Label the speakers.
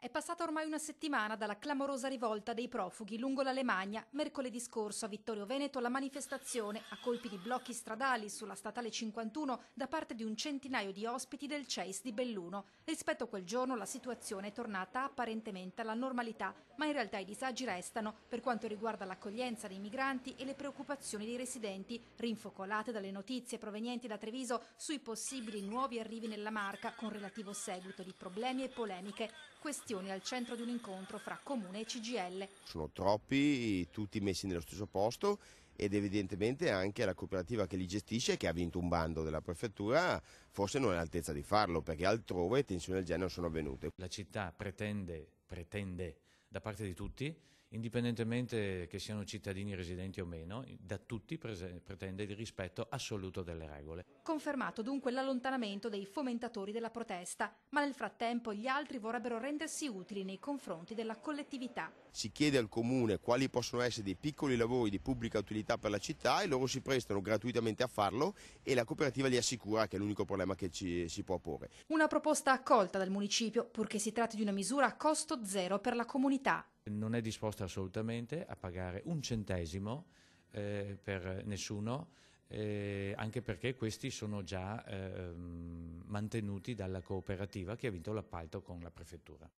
Speaker 1: È passata ormai una settimana dalla clamorosa rivolta dei profughi lungo l'Alemagna. Mercoledì scorso a Vittorio Veneto la manifestazione a colpi di blocchi stradali sulla statale 51 da parte di un centinaio di ospiti del CEIS di Belluno. Rispetto a quel giorno la situazione è tornata apparentemente alla normalità, ma in realtà i disagi restano per quanto riguarda l'accoglienza dei migranti e le preoccupazioni dei residenti, rinfocolate dalle notizie provenienti da Treviso sui possibili nuovi arrivi nella Marca con relativo seguito di problemi e polemiche. Quest questioni al centro di un incontro fra Comune e CGL.
Speaker 2: Sono troppi, tutti messi nello stesso posto ed evidentemente anche la cooperativa che li gestisce, che ha vinto un bando della prefettura, forse non è all'altezza di farlo, perché altrove tensioni del genere
Speaker 3: sono avvenute. La città pretende, pretende da parte di tutti, indipendentemente che siano cittadini residenti o meno, da tutti pretende il rispetto assoluto delle regole.
Speaker 1: Confermato dunque l'allontanamento dei fomentatori della protesta, ma nel frattempo gli altri vorrebbero rendersi utili nei confronti della collettività.
Speaker 2: Si chiede al Comune quali possono essere dei piccoli lavori di pubblica utilità attività per la città e loro si prestano gratuitamente a farlo e la cooperativa li assicura che è l'unico problema che ci si può porre.
Speaker 1: Una proposta accolta dal municipio purché si tratti di una misura a costo zero per la comunità.
Speaker 3: Non è disposta assolutamente a pagare un centesimo eh, per nessuno eh, anche perché questi sono già eh, mantenuti dalla cooperativa che ha vinto
Speaker 1: l'appalto con la prefettura.